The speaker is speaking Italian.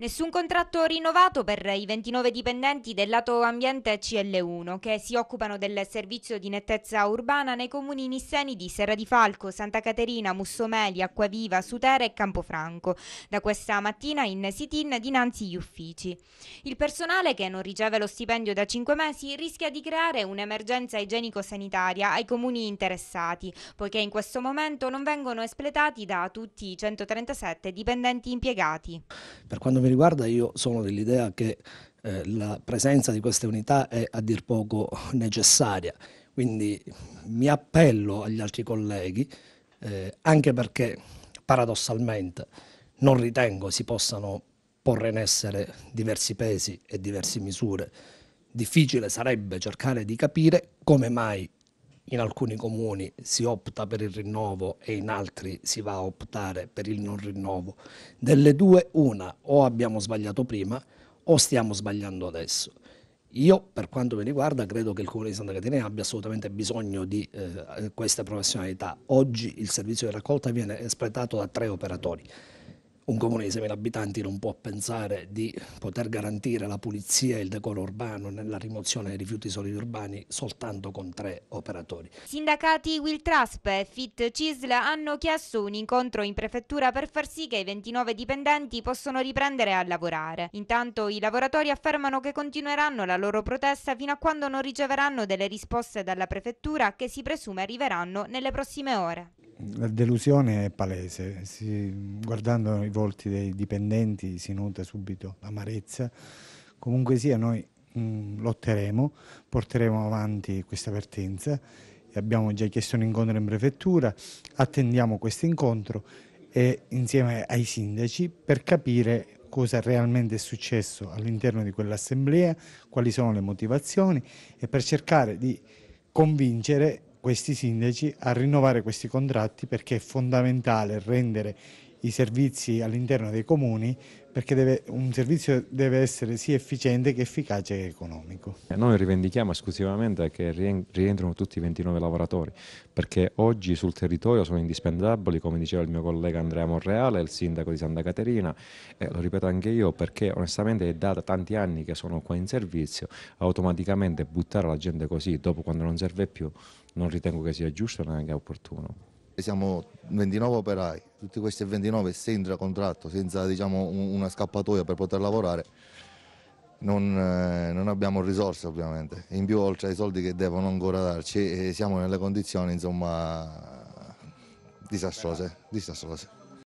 Nessun contratto rinnovato per i 29 dipendenti del lato ambiente CL1 che si occupano del servizio di nettezza urbana nei comuni nisseni di Serra di Falco, Santa Caterina, Mussomeli, Acquaviva, Sutera e Campofranco. Da questa mattina in sit-in dinanzi agli uffici. Il personale che non riceve lo stipendio da 5 mesi rischia di creare un'emergenza igienico-sanitaria ai comuni interessati, poiché in questo momento non vengono espletati da tutti i 137 dipendenti impiegati. Per quanto riguarda io sono dell'idea che eh, la presenza di queste unità è a dir poco necessaria, quindi mi appello agli altri colleghi, eh, anche perché paradossalmente non ritengo si possano porre in essere diversi pesi e diverse misure. Difficile sarebbe cercare di capire come mai in alcuni comuni si opta per il rinnovo e in altri si va a optare per il non rinnovo. Delle due una, o abbiamo sbagliato prima o stiamo sbagliando adesso. Io, per quanto mi riguarda, credo che il Comune di Santa Catarina abbia assolutamente bisogno di eh, queste professionalità. Oggi il servizio di raccolta viene espletato da tre operatori. Un comune di 6.000 abitanti non può pensare di poter garantire la pulizia e il decoro urbano nella rimozione dei rifiuti solidi urbani soltanto con tre operatori. Sindacati Wiltrasp e Fit Cisl hanno chiesto un incontro in prefettura per far sì che i 29 dipendenti possano riprendere a lavorare. Intanto i lavoratori affermano che continueranno la loro protesta fino a quando non riceveranno delle risposte dalla prefettura che si presume arriveranno nelle prossime ore la delusione è palese, si, guardando i volti dei dipendenti si nota subito l'amarezza, comunque sia noi mh, mm, lotteremo, porteremo avanti questa vertenza, abbiamo già chiesto un incontro in prefettura, attendiamo questo incontro e, insieme ai sindaci per capire cosa realmente è successo all'interno di quell'assemblea, quali sono le motivazioni e per cercare di convincere questi sindaci a rinnovare questi contratti perché è fondamentale rendere i servizi all'interno dei comuni perché deve, un servizio deve essere sia efficiente che efficace che economico. Eh, noi rivendichiamo esclusivamente che rientrano tutti i 29 lavoratori perché oggi sul territorio sono indispensabili, come diceva il mio collega Andrea Monreale, il sindaco di Santa Caterina, e lo ripeto anche io perché onestamente è da tanti anni che sono qua in servizio, automaticamente buttare la gente così dopo quando non serve più non ritengo che sia giusto e neanche opportuno. Siamo 29 operai, tutti questi 29 senza contratto, senza diciamo, una scappatoia per poter lavorare, non, eh, non, abbiamo risorse ovviamente. In più oltre ai soldi che devono ancora darci eh, siamo nelle condizioni insomma, disastrose. disastrose.